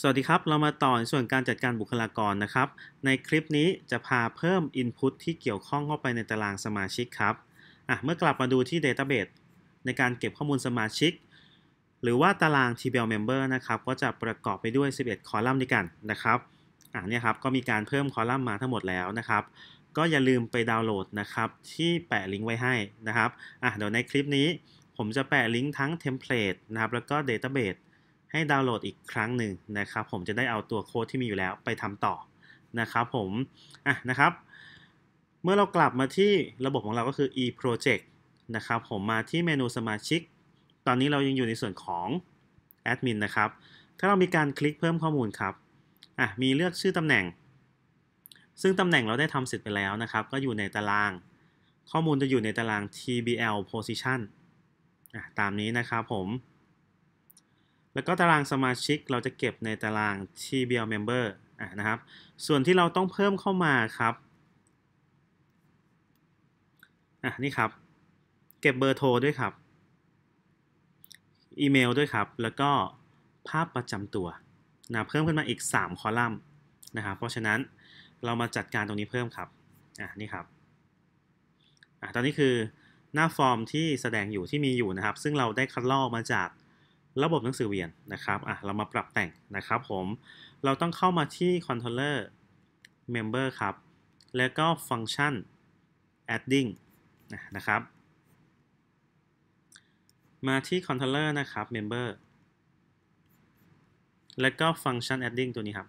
สวัสดีครับ เรามาต่อในส่วนการจัดการบุคลากรนะครับ ในคลิปนี้จะพาเพิ่ม Input ที่เกี่ยวข้องเข้าไปในตารางสมาชิกครับเมื่อกลับมาดูที่ Database ในการเก็บข้อมูลสมาชิก หรือว่าตาราง TBL Member นะครับก็จะประกอบไปด้วย 11 คอลัมน์ด้วยกันนะครับอ่นนี่ครับก็มีการเพิ่มคอลัมน์มาทั้งหมดแล้วนะครับก็อย่าลืมไปดาวน์โหลดนะครับที่แปะลิงก์ไว้ให้นะครับอ่ะเดี๋ยวในคลิปนี้ผมจะแปะลิงก์ทั้งเทมเพลตนะครับแล้วก็ Database ให้ดาวน์โหลดอีกครั้งหนึ่งนะครับ ผมจะได้เอาตัวโค้ดที่มีอยู่แล้วไปทำต่อนะครับ ผมอ่ะนะครับ เมื่อเรากลับมาที่ระบบของเราก็คือ e-project นะครับ ผมมาที่เมนูสมาชิก ตอนนี้เรายังอยู่ในส่วนของแอดมินนะครับ ถ้าเรามีการคลิกเพิ่มข้อมูลครับอ่ะมีเลือกชื่อตำแหน่ง ซึ่งตำแหน่งเราได้ทำเสร็จไปแล้วนะครับ ก็อยู่ในตาราง ข้อมูลจะอยู่ในตาราง tbl position อ่ะตามนี้นะครับผมแล้วก็ตารางสมาชิกเราจะเก็บในตาราง TBL member ะนะครับส่วนที่เราต้องเพิ่มเข้ามาครับอ่ะนี่ครับเก็บเบอร์โทรด้วยครับอีเมลด้วยครับ แล้วก็ภาพประจำตัวนะเพิ่มขึ้นมาอีก 3 คอลัมน์นะครับ เพราะฉะนั้นเรามาจัดการตรงนี้เพิ่มครับอ่ะนี่ครับอ่ะตอนนี้คือหน้าฟอร์มที่แสดงอยู่ที่มีอยู่นะครับ ซึ่งเราได้คัดลอกมาจากระบบหนังสือเวียนนะครับ อ่ะ เรามาปรับแต่งนะครับผม เราต้องเข้ามาที่ controller member ครับ แล้วก็ฟังก์ชัน adding นะครับ มาที่ controller นะครับ member แล้วก็ฟังก์ชัน adding ตัวนี้ครับ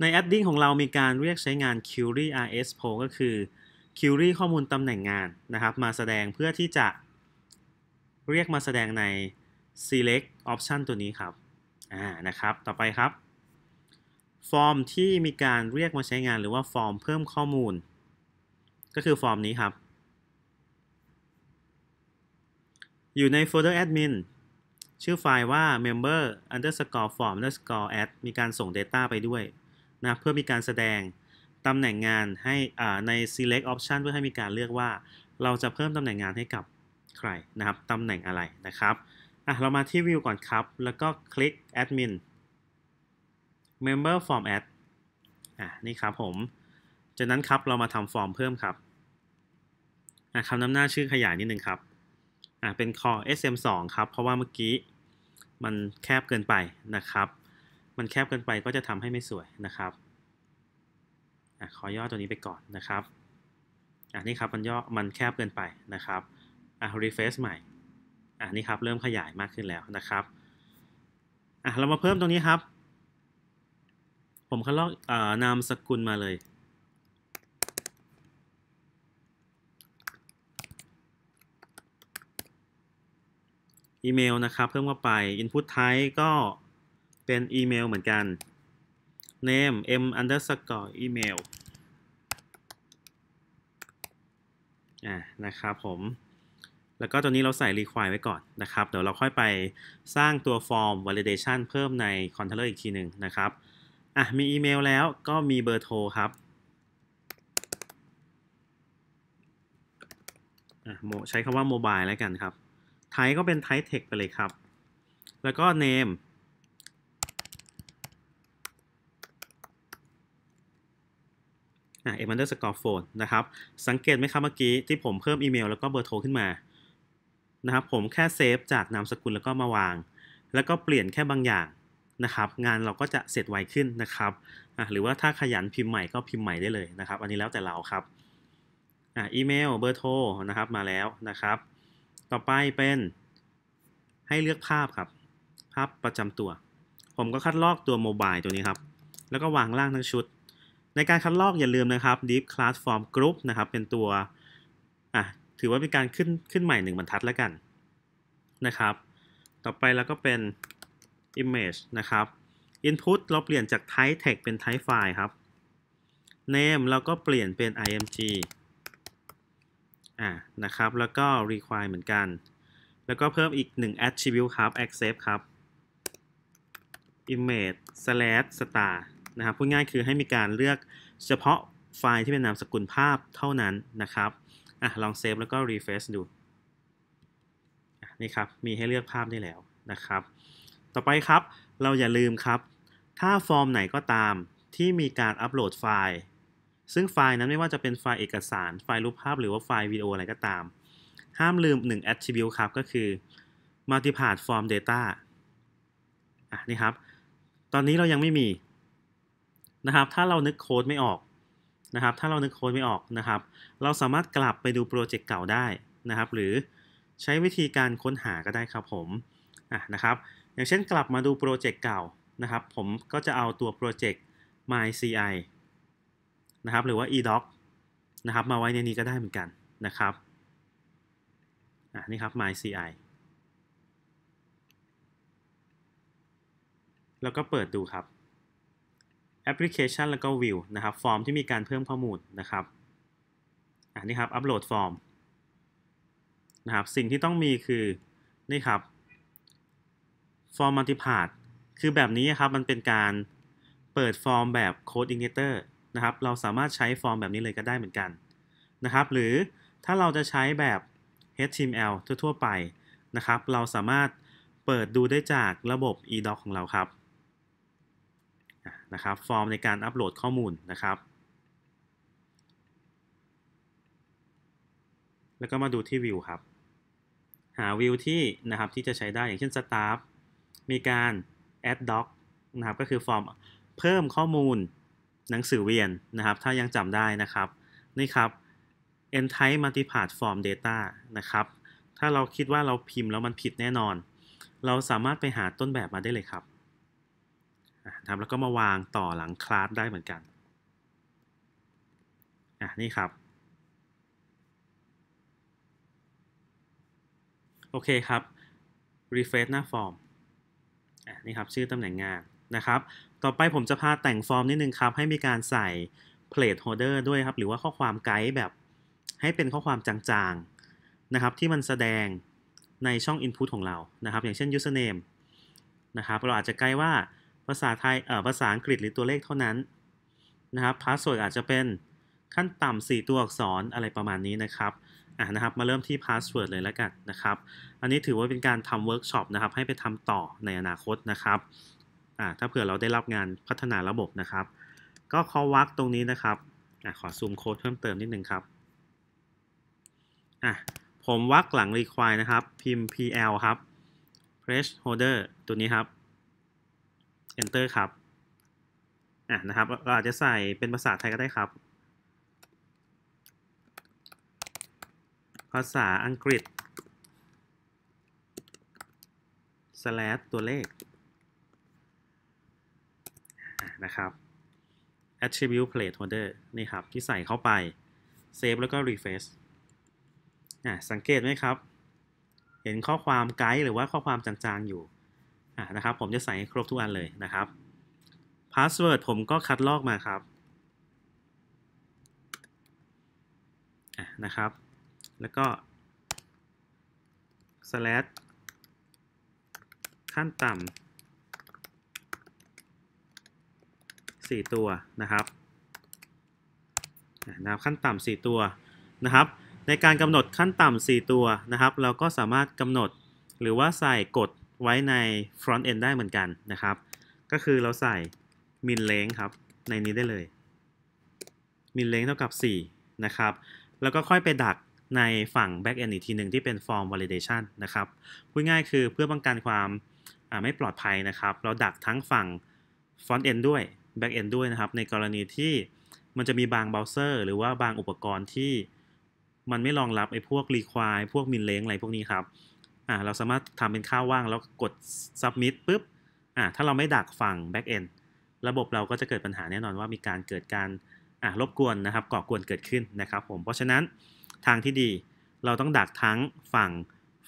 ใน adding ของเรามีการเรียกใช้งาน query rs p o ก็คือ query ข้อมูลตำแหน่งงานนะครับ มาแสดงเพื่อที่จะเรียกมาแสดงใน select option ตัวนี้ครับอ่านะครับ ต่อไปครับ ฟอร์มที่มีการเรียกมาใช้งานหรือว่าฟอร์มเพิ่มข้อมูล ก็คือฟอร์มนี้ครับ อยู่ในโฟลเดอร์ admin ชื่อไฟล์ว่า member underscore form underscore add มีการส่ง data ไปด้วยนะ เพื่อมีการแสดงตำแหน่งงานให้ใน select option เพื่อให้มีการเลือกว่าเราจะเพิ่มตำแหน่งงานให้กับใครนะครับตำแหน่งอะไรนะครับอ่ะเรามาที่วิวก่อนครับ แล้วก็คลิก admin member form add อ่ะนี่ครับผม จากนั้นครับเรามาทำฟอร์มเพิ่มครับอ่ะคำนำหน้าชื่อขยายนิดนึงครับอ่ะเป็น c a l l sm2 ครับ เพราะว่าเมื่อกี้มันแคบเกินไปนะครับ มันแคบเกินไปก็จะทำให้ไม่สวยนะครับอ่ะขอย่อตัวนี้ไปก่อนนะครับอ่ะนี่ครับมันย่อมันแคบเกินไปนะครับอ่ะ refresh ใหม่ อ่ะนี่ครับเริ่มขยายมากขึ้นแล้วนะครับ อ่ะเรามาเพิ่มตรงนี้ครับ ผมคัดลอกอ่านามสกุลมาเลย อีเมลนะครับ เพิ่มเข้าไป input type ก็เป็นอีเมลเหมือนกัน name m underscore email อ่า นะครับผมแล้วก็ตัวนี้เราใส่ require ไว้ก่อนนะครับเดี๋ยวเราค่อยไปสร้างตัวฟอร์ม validation เพิ่มใน controller อีกทีหนึ่งนะครับอ่ะมีอีเมลแล้วก็มีเบอร์โทรครับอ่ะโมใช้คำว่า mobile แล้วกันครับ type ก็เป็น type text ไปเลยครับ แล้วก็ name อ่ะ m underscore phone นะครับ สังเกตไหมครับเมื่อกี้ ที่ผมเพิ่มอีเมลแล้วก็เบอร์โทรขึ้นมานะครับผมแค่เซฟจากนามสกุลแล้วก็มาวาง แล้วก็เปลี่ยนแค่บางอย่างนะครับ งานเราก็จะเสร็จไวขึ้นนะครับหรือว่าถ้าขยันพิมพ์ใหม่ก็พิมพ์ใหม่ได้เลยนะครับ อันนี้แล้วแต่เราครับอีเมลเบอร์โทรนะครับมาแล้วนะครับ ต่อไปเป็นให้เลือกภาพครับ ภาพประจำตัว ผมก็คัดลอกตัวโมบายตัวนี้ครับ แล้วก็วางล่างทั้งชุด ในการคัดลอกอย่าลืมนะครับ Deep Class Form Group นะครับ เป็นตัวถือว่าเป็นการขึ้นขึ้นใหม่หนึ่งบรรทัดแล้วกันนะครับ ต่อไปเราก็เป็น image นะครับ input เราเปลี่ยนจาก type t a g เป็น type file ครับ name เราก็เปลี่ยนเป็น img อ่า นะครับแล้วก็ require เหมือนกัน แล้วก็เพิ่มอีก1 attribute ครับ accept ครับ image slash star นะครับพูดง่ายคือให้มีการเลือกเฉพาะไฟล์ที่เป็นนามสกุลภาพเท่านั้นนะครับอะลองเซฟแล้วก็รีเฟรชดูนี่ครับ มีให้เลือกภาพได้แล้วนะครับ ต่อไปครับเราอย่าลืมครับ ถ้าฟอร์มไหนก็ตามที่มีการอัปโหลดไฟล์ ซึ่งไฟล์นั้นไม่ว่าจะเป็นไฟล์เอกสาร ไฟล์รูปภาพหรือว่าไฟล์วิดีโออะไรก็ตาม ห้ามลืม 1 attribute ครับ ก็คือ multipart form data อ่ะนี่ครับ ตอนนี้เรายังไม่มีนะครับ ถ้าเรานึกโค้ดไม่ออกนะครับถ้าเรานึกโค้ดไม่ออกนะครับ เราสามารถกลับไปดูโปรเจกต์เก่าได้นะครับ หรือใช้วิธีการค้นหาก็ได้ครับผมอ่ะนะครับ อย่างเช่นกลับมาดูโปรเจกต์เก่านะครับ ผมก็จะเอาตัวโปรเจกต์ myci นะครับหรือว่า edoc นะครับ มาไว้ในนี้ก็ได้เหมือนกันนะครับอ่ะนี่ครับ myci แล้วก็เปิดดูครับแอปพลิเคชันแล้วก็วิวนะครับ ฟอร์มที่มีการเพิ่มข้อมูลนะครับอันนี้ครับอัปโหลดฟอร์มนะครับสิ่งที่ต้องมีคือนี่ครับฟอร์ม u l ิพ p a r t คือแบบนี้ครับมันเป็นการเปิดฟอร์มแบบโค้ดอินเตอร์นะครับ เราสามารถใช้ฟอร์มแบบนี้เลยก็ได้เหมือนกันนะครับหรือถ้าเราจะใช้แบบ HTML ทั่วๆไปนะครับ เราสามารถเปิดดูได้จากระบบ edoc ของเราครับนะครับฟอร์มในการอัปโหลดข้อมูลนะครับ แล้วก็มาดูที่วิวครับ หาวิวที่ นะครับ ที่จะใช้ได้อย่างเช่น Staff มีการ add doc นะครับ ก็คือฟอร์มเพิ่มข้อมูลหนังสือเวียนนะครับ ถ้ายังจำได้นะครับ นี่ครับ e n type multipart form data นะครับ ถ้าเราคิดว่าเราพิมพ์แล้วมันผิดแน่นอน เราสามารถไปหาต้นแบบมาได้เลยครับนะครับแล้วก็มาวางต่อหลังคลาสได้เหมือนกัน อ่ะ นี่ครับ โอเคครับ refresh หน้าฟอร์ม อ่ะนี่ครับ ชื่อตำแหน่งงานนะครับ ต่อไปผมจะพาแต่งฟอร์มนิดนึงครับ ให้มีการใส่ plate holder ด้วยครับ หรือว่าข้อความไกด์แบบให้เป็นข้อความจางๆนะครับ ที่มันแสดงในช่อง input ของเรานะครับ อย่างเช่น username นะครับเราอาจจะไกด์ว่าภาษาไทย เอ่อ ภาษาอังกฤษหรือตัวเลขเท่านั้นนะครับ พาสเวิร์ดอาจจะเป็นขั้นต่ำ4ตัวอักษรอะไรประมาณนี้นะครับ อ่ะนะครับ มาเริ่มที่พาสเวิร์ดเลยแล้วกันนะครับ อันนี้ถือว่าเป็นการทำเวิร์กช็อปนะครับ ให้ไปทำต่อในอนาคตนะครับ อ่ะถ้าเผื่อเราได้รับงานพัฒนาระบบนะครับ ก็คอวักตรงนี้นะครับ อ่ะขอซูมโค้ดเพิ่มเติมนิดนึงครับ อ่ะผมวักหลัง require นะครับ พิมพ์ pl ครับ p r e s h h o l d e r ตัวนี้ครับ enter ครับ อ่ะนะครับ เราอาจจะใส่เป็นภาษาไทยก็ได้ครับ ภาษาอังกฤษ slash ตัวเลขนะครับ attribute p l a t e h o l d e r นี่ครับที่ใส่เข้าไป save แล้วก็ refresh สังเกตไหมครับ เห็นข้อความไกด์หรือว่าข้อความจางๆ อยู่นะครับผมจะใส่ให้ครบทุกอันเลยนะครับพาสเวิร์ดผมก็คัดลอกมาครับนะครับแล้วก็ slash ขั้นต่ำสี่ตัวนะครับนะครับขั้นต่ำสี่ตัวนะครับ ในการกำหนดขั้นต่ำสี่ตัวนะครับ เราก็สามารถกำหนดหรือว่าใส่กฎไว้ใน front end ได้เหมือนกันนะครับ ก็คือเราใส่ min length ครับ ในนี้ได้เลย min length เท่ากับ 4 นะครับ แล้วก็ค่อยไปดักในฝั่ง back end อีกทีหนึ่งที่เป็น form validation นะครับ พูดง่ายคือเพื่อป้องกันความไม่ปลอดภัยนะครับ เราดักทั้งฝั่ง front end ด้วย back end ด้วยนะครับ ในกรณีที่มันจะมีบางเบราว์เซอร์หรือว่าบางอุปกรณ์ที่มันไม่รองรับไอ้พวก require พวก min length อะไรพวกนี้ครับอ่าเราสามารถทำเป็นค่าว่างแล้วกด submit ปุ๊บอ่าถ้าเราไม่ดักฝั่ง back end ระบบเราก็จะเกิดปัญหาแน่นอนว่ามีการเกิดการอ่ารบกวนนะครับ ก่อกวนเกิดขึ้นนะครับผม เพราะฉะนั้นทางที่ดีเราต้องดักทั้งฝั่ง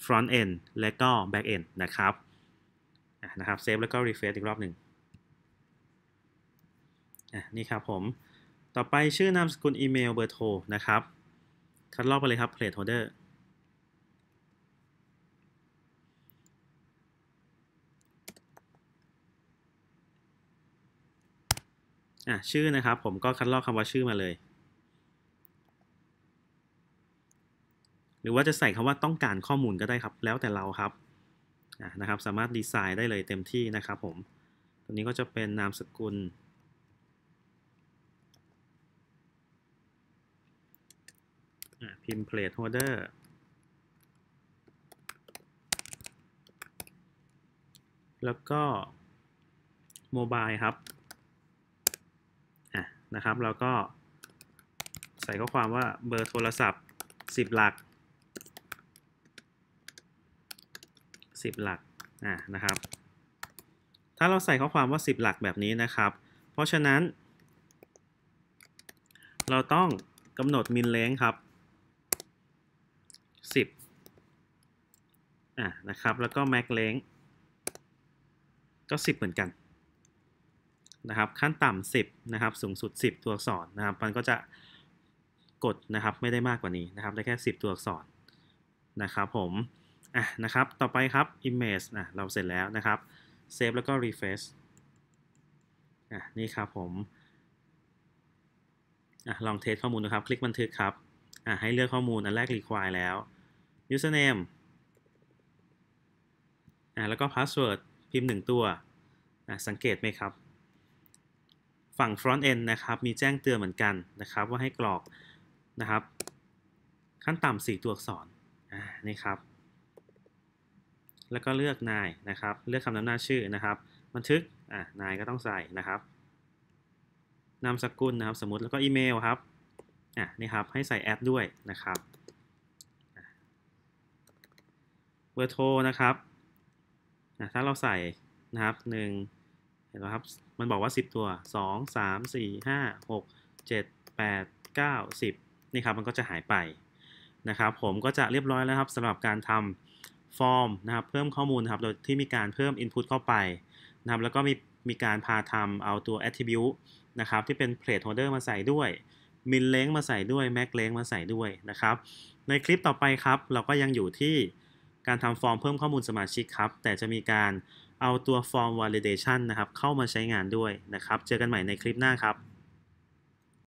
front end และก็ back end นะครับนะครับเซฟแล้วก็รีเฟรชอีกรอบหนึ่งนี่ครับผม ต่อไปชื่อนามสกุลอีเมลเบอร์โทรนะครับ คัดลอกไปเลยครับเพลทโฮเดอร์อ่ะชื่อนะครับผมก็คัดลอกคำว่าชื่อมาเลย หรือว่าจะใส่คำว่าต้องการข้อมูลก็ได้ครับ แล้วแต่เราครับะนะครับสามารถดีไซน์ได้เลยเต็มที่นะครับผมตัวนี้ก็จะเป็นนามสกุลพิมพ์เพลทโฮเดอร์แล้วก็โมบายครับนะครับแล้วก็ใส่ข้อความว่าเบอร์โทรศัพท์ 10 หลัก 10 หลักอ่านะครับถ้าเราใส่ข้อความว่า 10 หลักแบบนี้นะครับ เพราะฉะนั้นเราต้องกำหนดมินเลงครับ10อ่านะครับแล้วก็แม็กเลงก็ 10 เหมือนกันนะครับ ขั้นต่ำส10 นะครับ สูงสุด 10 ตัวอักษรนะครับ มันก็จะกดนะครับไม่ได้มากกว่านี้นะครับ ได้แค่ 10 ตัวอักษรนะครับผมอ่ะนะครับต่อไปครับ image อ่ะเราเสร็จแล้วนะครับเซฟแล้วก็ refresh อ่ะนี่ครับผมอ่ะลองเทสข้อมูลนะครับ คลิกบันทึกครับอ่ะให้เลือกข้อมูลอันแรก require แล้ว username อ่ะแล้วก็ password พิมพ์1ตัวอ่ะสังเกตไหมครับฝั่ง front end นะครับ มีแจ้งเตือนเหมือนกันนะครับ ว่าให้กรอกนะครับ ขั้นต่ำสี่ตัวอักษรนี่ครับ แล้วก็เลือกนายนะครับ เลือกคำนำหน้าชื่อนะครับ บันทึกนายก็ต้องใส่นะครับนามสกุลนะครับสมมติแล้วก็อีเมลครับอ่ะนี่ครับ ให้ใส่แอดด้วยนะครับเบอร์โทรนะครับ ถ้าเราใส่นะครับหนึ่งเห็นไหมครับ มันบอกว่า 10 ตัว 2 3 4 5 6 7 8 9 10 นี่ครับ มันก็จะหายไปนะครับ ผมก็จะเรียบร้อยแล้วครับสำหรับการทำฟอร์มนะครับเพิ่มข้อมูลครับโดยที่มีการเพิ่ม Input เข้าไปนะครับแล้วก็มีมีการพาทำเอาตัว Attribute นะครับ ที่เป็น p l a t e h o l d e r มาใส่ด้วยมินเลงมาใส่ด้วยแม็กเลงมาใส่ด้วยนะครับ ในคลิปต่อไปครับเราก็ยังอยู่ที่การทำฟอร์มเพิ่มข้อมูลสมาชิกครับแต่จะมีการเอาตัว form validation นะครับเข้ามาใช้งานด้วยนะครับเจอกันใหม่ในคลิปหน้าครับ